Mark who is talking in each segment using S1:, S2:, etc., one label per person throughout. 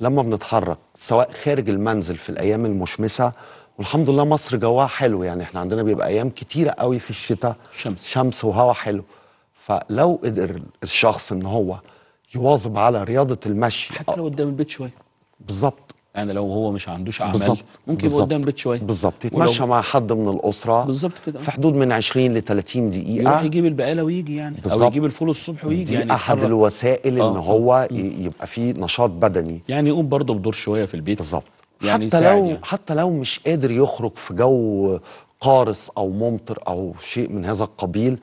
S1: لما بنتحرك سواء خارج المنزل في الايام المشمسه والحمد لله مصر جواها حلو يعني احنا عندنا بيبقى ايام كتيره قوي في الشتاء شمس شمس وهواء حلو فلو قدر الشخص ان هو يواظب على رياضه المشي حتى لو قدام البيت شويه بالظبط يعني لو هو مش عندوش اعمال بالزبط. ممكن بالزبط. قدام بيت شويه بالظبط يتمشى ولو... مع حد من الاسره بالظبط كده في حدود من 20 ل 30 دقيقه يروح يجيب البقاله ويجي يعني بالزبط. او يجيب الفول الصبح ويجي دي يعني احد يتحرك. الوسائل آه. ان آه. هو م. يبقى فيه نشاط بدني يعني يقوم برضه بدور شويه في البيت بالظبط يعني حتى لو يعني. حتى لو مش قادر يخرج في جو قارس او ممطر او شيء من هذا القبيل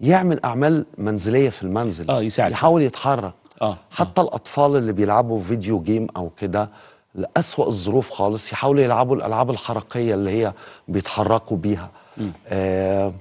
S1: يعمل اعمال منزليه في المنزل اه يساعد يحاول يتحرك اه, آه. حتى آه. الاطفال اللي بيلعبوا فيديو جيم او كده لأسوأ الظروف خالص يحاولوا يلعبوا الألعاب الحركية اللي هي بيتحركوا بيها آه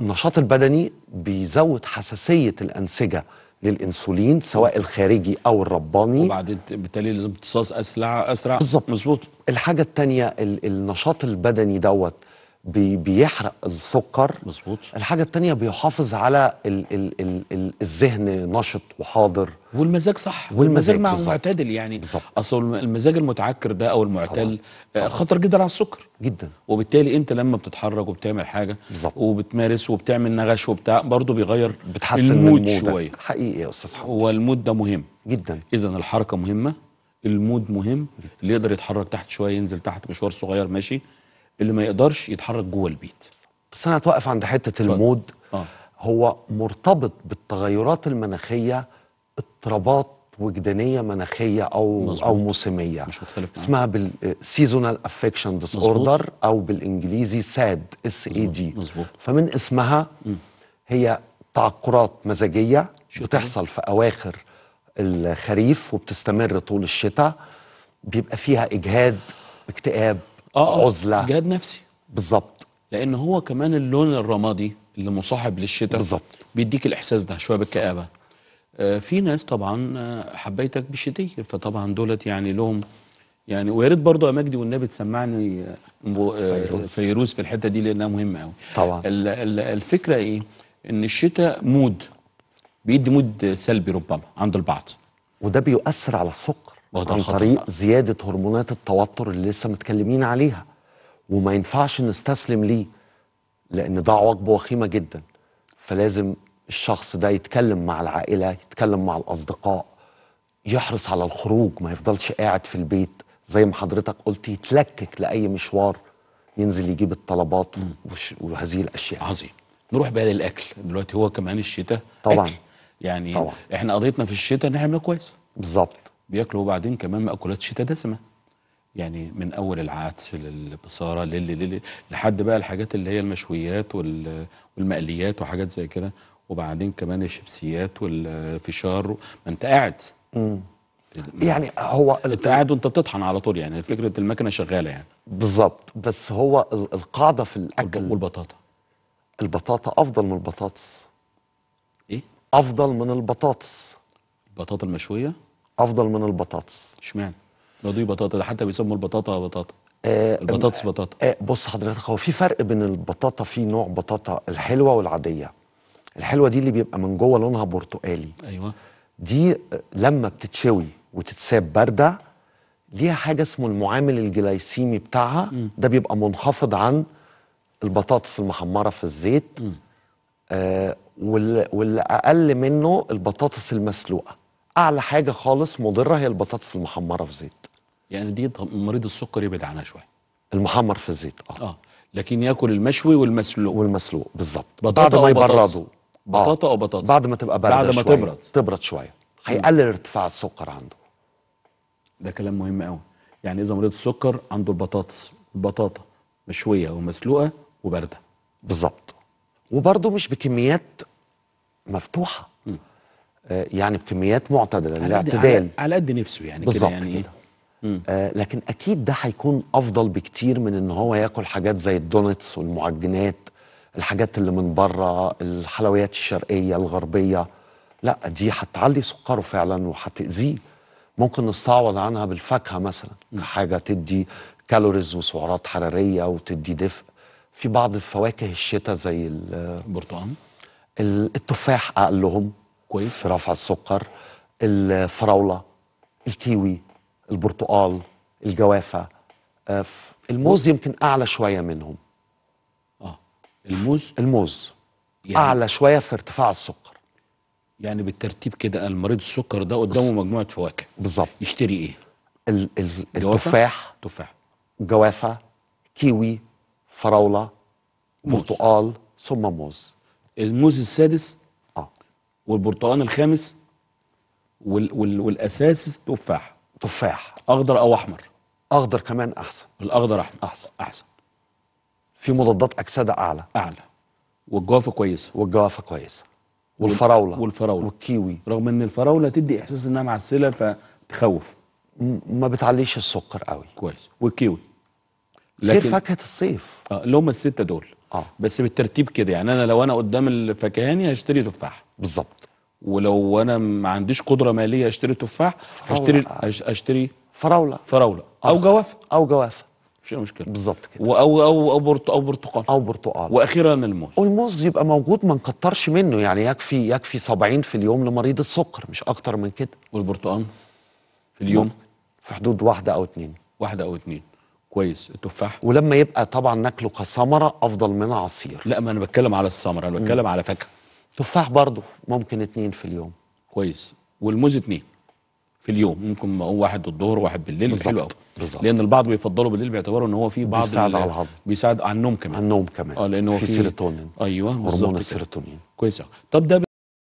S1: النشاط البدني بيزود حساسية الأنسجة للانسولين سواء الخارجي او الرباني وبعدين بالتالي الامتصاص اسرع اسرع بالظبط مظبوط الحاجه التانية النشاط البدني دوت بي بيحرق السكر مظبوط الحاجه الثانيه بيحافظ على ال ال ال ال الذهن نشط وحاضر والمزاج صح والمزاج مع معتدل يعني بالظبط اصل المزاج المتعكر ده او المعتل آه، طبعا. خطر جدا على السكر جدا وبالتالي انت لما بتتحرك وبتعمل حاجه بالظبط وبتمارس وبتعمل نغش وبتاع برضه بيغير بتحسن المود من مودك. شويه حقيقي يا استاذ حمد والمود ده مهم جدا اذا الحركه مهمه المود مهم اللي يقدر يتحرك تحت شويه ينزل تحت مشوار صغير ماشي اللي ما يقدرش يتحرك جوه البيت بس انا هتوقف عند حته المود آه. هو مرتبط بالتغيرات المناخيه اضطرابات وجدانيه مناخيه او مزبوط. او موسميه مش مختلف معاك. اسمها بالسيزونال افكشن ديس اوردر او بالانجليزي ساد اس اي دي فمن اسمها م. هي تعقرات مزاجيه بتحصل في اواخر الخريف وبتستمر طول الشتاء بيبقى فيها اجهاد اكتئاب آه،, اه عزله جهاد نفسي بالظبط لان هو كمان اللون الرمادي اللي مصاحب للشتاء بالظبط بيديك الاحساس ده شويه بالكآبه آه في ناس طبعا آه، حبيتك بالشتي فطبعا دولت يعني لهم يعني ويا ريت برضه يا مجدي والنبي تسمعني آه، فيروز. فيروز في الحته دي لانها مهمه قوي طبعا الـ الـ الفكره ايه ان الشتاء مود بيدي مود سلبي ربما عند البعض وده بيؤثر على السكر عن طريق زياده هرمونات التوتر اللي لسه متكلمين عليها وما ينفعش نستسلم ليه لان ده عقبة وخيمه جدا فلازم الشخص ده يتكلم مع العائله يتكلم مع الاصدقاء يحرص على الخروج ما يفضلش قاعد في البيت زي ما حضرتك قلت يتلكك لاي مشوار ينزل يجيب الطلبات وهذه الاشياء عظيم نروح بقى للاكل دلوقتي هو كمان الشتاء طبعا أكل. يعني طبعا. احنا قضيتنا في الشتاء ان احنا كويس بالظبط بياكلوا وبعدين كمان مأكولات شتاء دسمة يعني من أول العدس للبصارة للي لحد بقى الحاجات اللي هي المشويات والمقليات وحاجات زي كده وبعدين كمان الشيبسيات والفشار ما أنت قاعد إيه يعني هو انت قاعد وانت بتطحن على طول يعني فكره المكنه شغاله يعني بالظبط بس هو القاعده في الاكل والبطاطا البطاطا افضل من البطاطس ايه افضل من البطاطس البطاطا المشويه افضل من البطاطس اشمعنى لو دي بطاطا ده حتى بيسموا البطاطا بطاطا آه البطاطس آه، بطاطا آه بص حضرتك هو في فرق بين البطاطا في نوع بطاطا الحلوه والعاديه الحلوه دي اللي بيبقى من جوه لونها برتقالي ايوه دي آه، لما بتتشوي وتتساب بارده ليها حاجه اسمه المعامل الجلايسيمي بتاعها م. ده بيبقى منخفض عن البطاطس المحمره في الزيت آه واللي اقل منه البطاطس المسلوقه اعلى حاجه خالص مضره هي البطاطس المحمره في زيت يعني دي مريض السكر يبعد عنها شويه المحمر في الزيت اه, آه. لكن ياكل المشوي والمسلوق والمسلوق بالظبط بعد ما يبردوا آه. بطاطا او بطاطس بعد ما تبقى بارده بعد ما شوية. تبرد تبرد شويه هيقلل ارتفاع السكر عنده ده كلام مهم قوي يعني اذا مريض السكر عنده البطاطس البطاطا مشويه ومسلوقه وبارده بالظبط وبرضه مش بكميات مفتوحه م. آه، يعني بكميات معتدله الاعتدال على قد نفسه يعني بالظبط كده, يعني إيه؟ كده. آه لكن اكيد ده هيكون افضل بكتير من ان هو ياكل حاجات زي الدونتس والمعجنات الحاجات اللي من بره الحلويات الشرقيه الغربيه لا دي هتعلي سكره فعلا وهتاذيه ممكن نستعوض عنها بالفاكهه مثلا كحاجه تدي كالوريز وسعرات حراريه وتدي دفء في بعض الفواكه الشتاء زي البرتقال التفاح اقلهم كويس في رفع السكر الفراوله الكيوي البرتقال الجوافه آه، الموز يمكن اعلى شويه منهم اه الموز الموز يعني اعلى شويه في ارتفاع السكر يعني بالترتيب كده المريض السكر ده قدامه مجموعه فواكه بالظبط يشتري ايه ال ال التفاح تفاح جوافه كيوي فراوله برتقال ثم موز الموز السادس والبرتقان الخامس وال وال والاساس تفاح تفاح اخضر او احمر اخضر كمان احسن الاخضر احمر احسن احسن في مضادات اكسده اعلى اعلى والجوافه كويسه والجوافه كويسه والفراوله والفراوله والكيوي رغم ان الفراوله تدي احساس انها معسله فتخوف ما بتعليش السكر قوي كويس والكيوي لكن غير فاكهه الصيف اه اللي هم السته دول اه بس بالترتيب كده يعني انا لو انا قدام الفاكهاني هشتري تفاح بالظبط ولو انا ما عنديش قدره ماليه اشتري تفاح هشتري اشتري فراوله فراوله آه. او جوافه او جوافه مش مشكله بالظبط كده او او او برتقال او برتقال او برتقال واخيرا الموز والموز يبقى موجود ما نكترش منه يعني يكفي يكفي 70 في اليوم لمريض السكر مش اكتر من كده والبرتقال في اليوم في حدود واحده او اتنين واحده او اتنين كويس التفاح ولما يبقى طبعا ناكله كثمره افضل من عصير لا ما انا بتكلم على الثمره انا بتكلم على فاكهه تفاح برضه ممكن اتنين في اليوم كويس والموز اتنين في اليوم ممكن واحد الظهر واحد بالليل بالظبط حلو بالظبط لان البعض بيفضلوا بالليل بيعتبروا ان هو في بعض بيساعد على الهضم بيساعد على النوم كمان على النوم كمان اه لان هو في سيروتونين ايوه هرمون السيروتونين كويس طب ده